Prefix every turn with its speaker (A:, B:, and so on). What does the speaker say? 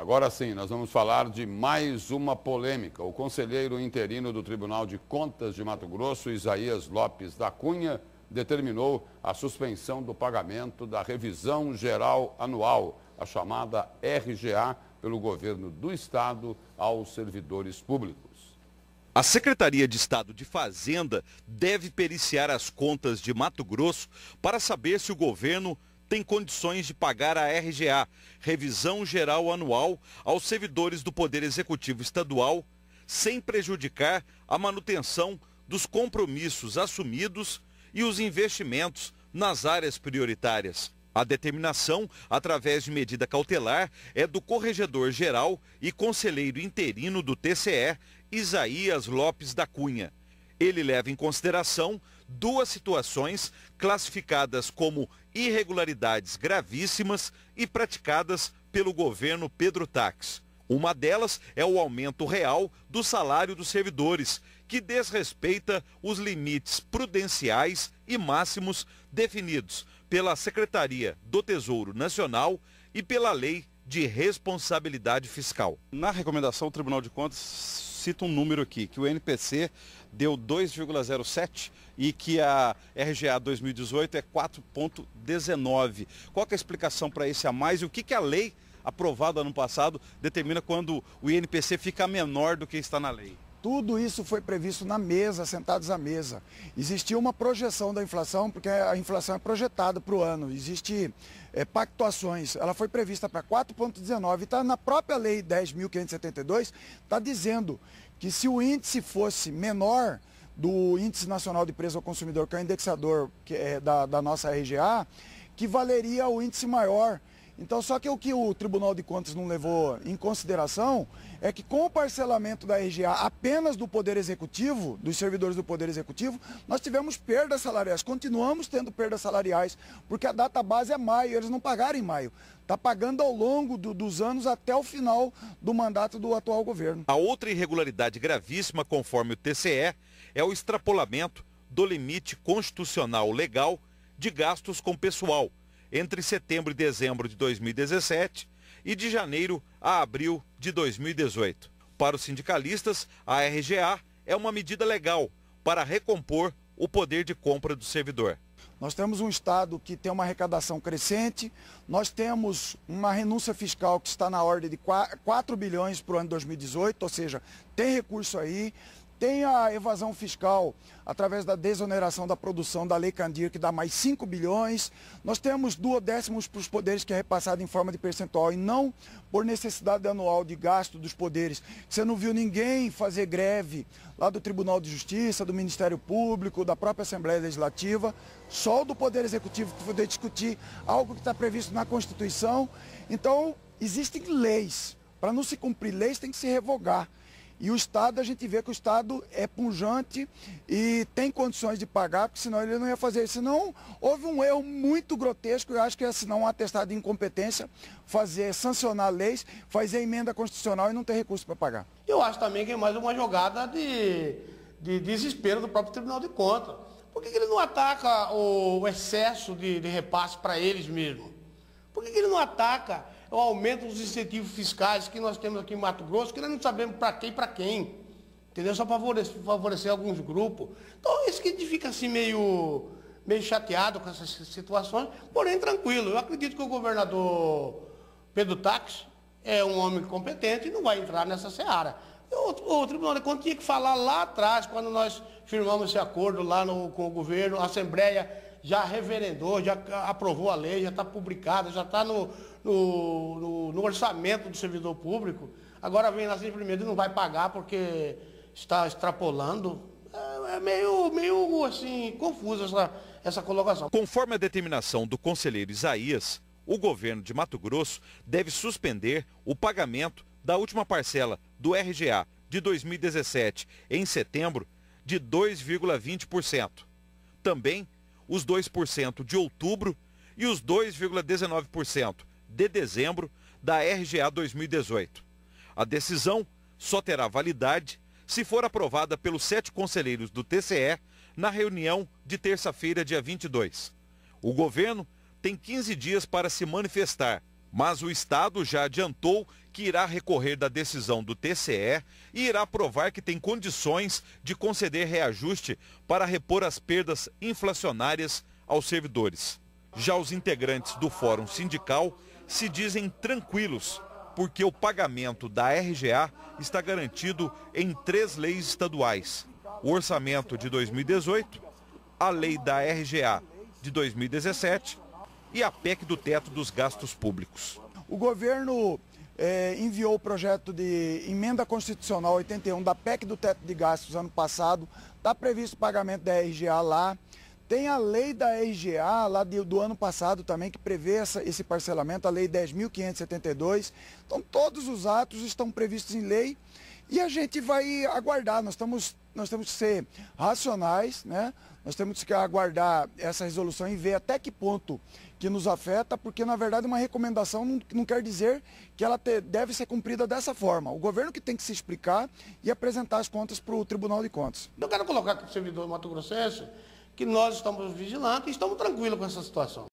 A: Agora sim, nós vamos falar de mais uma polêmica. O conselheiro interino do Tribunal de Contas de Mato Grosso, Isaías Lopes da Cunha, determinou a suspensão do pagamento da revisão geral anual, a chamada RGA,
B: pelo governo do Estado aos servidores públicos. A Secretaria de Estado de Fazenda deve periciar as contas de Mato Grosso para saber se o governo tem condições de pagar a RGA, Revisão Geral Anual, aos servidores do Poder Executivo Estadual, sem prejudicar a manutenção dos compromissos assumidos e os investimentos nas áreas prioritárias. A determinação, através de medida cautelar, é do corregedor-geral e conselheiro interino do TCE, Isaías Lopes da Cunha. Ele leva em consideração duas situações classificadas como irregularidades gravíssimas e praticadas pelo governo Pedro Tax. Uma delas é o aumento real do salário dos servidores, que desrespeita os limites prudenciais e máximos definidos pela Secretaria do Tesouro Nacional e pela Lei de Responsabilidade Fiscal. Na recomendação, o Tribunal de Contas cita um número aqui, que o NPC deu 2,07 e que a RGA 2018 é 4,19. Qual é a explicação para esse a mais e o que, que a lei aprovada no passado determina quando o INPC fica menor do que está na lei? Tudo isso foi
A: previsto na mesa, sentados à mesa. Existia uma projeção da inflação, porque a inflação é projetada para o ano, Existem é, eh, pactuações. Ela foi prevista para 4,19 e está na própria lei 10.572, está dizendo que se o índice fosse menor do Índice Nacional de Preço ao Consumidor, que é o indexador que é da, da nossa RGA, que valeria o índice maior então, só que o que o Tribunal de Contas não levou em consideração é que com o parcelamento da RGA apenas do Poder Executivo, dos servidores do Poder Executivo, nós tivemos perdas salariais, continuamos tendo perdas salariais, porque a data base é maio, eles não pagaram em maio. Está pagando ao longo do, dos anos até o final do mandato do atual governo.
B: A outra irregularidade gravíssima, conforme o TCE, é o extrapolamento do limite constitucional legal de gastos com pessoal entre setembro e dezembro de 2017 e de janeiro a abril de 2018. Para os sindicalistas, a RGA é uma medida legal para recompor o poder de compra do servidor.
A: Nós temos um Estado que tem uma arrecadação crescente, nós temos uma renúncia fiscal que está na ordem de 4 bilhões para o ano 2018, ou seja, tem recurso aí, tem a evasão fiscal através da desoneração da produção da Lei Candir, que dá mais 5 bilhões. Nós temos duodécimos para os poderes, que é repassado em forma de percentual e não por necessidade anual de gasto dos poderes. Você não viu ninguém fazer greve lá do Tribunal de Justiça, do Ministério Público, da própria Assembleia Legislativa, só do Poder Executivo que poder discutir algo que está previsto na Constituição. Então, existem leis. Para não se cumprir leis, tem que se revogar. E o Estado, a gente vê que o Estado é punjante e tem condições de pagar, porque senão ele não ia fazer isso. Senão, houve um erro muito grotesco, eu acho que é senão um atestado de incompetência, fazer, sancionar leis,
C: fazer emenda constitucional e não ter recurso para pagar. Eu acho também que é mais uma jogada de, de desespero do próprio Tribunal de Contas. Por que, que ele não ataca o excesso de, de repasse para eles mesmos? Por que, que ele não ataca é o aumento dos incentivos fiscais que nós temos aqui em Mato Grosso, que nós não sabemos para quem para quem. Entendeu? Só favorecer, favorecer alguns grupos. Então, isso que fica assim meio, meio chateado com essas situações, porém tranquilo. Eu acredito que o governador Pedro Taques é um homem competente e não vai entrar nessa seara. O, o Tribunal de Contas tinha que falar lá atrás, quando nós firmamos esse acordo lá no, com o governo, a Assembleia já reverendou, já aprovou a lei, já está publicada, já está no, no, no, no, orçamento do servidor público. Agora vem lá sem assim primeiro e não vai pagar porque está extrapolando.
B: É, é meio, meio assim, confusa essa, essa colocação. Conforme a determinação do conselheiro Isaías, o governo de Mato Grosso deve suspender o pagamento da última parcela do RGA de 2017 em setembro de 2,20%. Também os 2% de outubro e os 2,19% de dezembro da RGA 2018. A decisão só terá validade se for aprovada pelos sete conselheiros do TCE na reunião de terça-feira, dia 22. O governo tem 15 dias para se manifestar mas o Estado já adiantou que irá recorrer da decisão do TCE e irá provar que tem condições de conceder reajuste para repor as perdas inflacionárias aos servidores. Já os integrantes do Fórum Sindical se dizem tranquilos, porque o pagamento da RGA está garantido em três leis estaduais: o orçamento de 2018, a lei da RGA de 2017 e a PEC do teto dos gastos públicos. O governo
A: eh, enviou o projeto de emenda constitucional 81 da PEC do teto de gastos ano passado, está previsto o pagamento da RGA lá. Tem a lei da RGA lá de, do ano passado também, que prevê essa, esse parcelamento, a lei 10.572. Então, todos os atos estão previstos em lei e a gente vai aguardar, nós estamos nós temos que ser racionais, né? Nós temos que aguardar essa resolução e ver até que ponto que nos afeta, porque na verdade uma recomendação não, não quer dizer que ela te, deve ser cumprida dessa forma. O governo que tem que se explicar e apresentar as contas para o Tribunal de Contas.
B: Eu quero colocar aqui para o servidor do Mato Grossense que nós estamos vigilantes e estamos tranquilos com essa situação.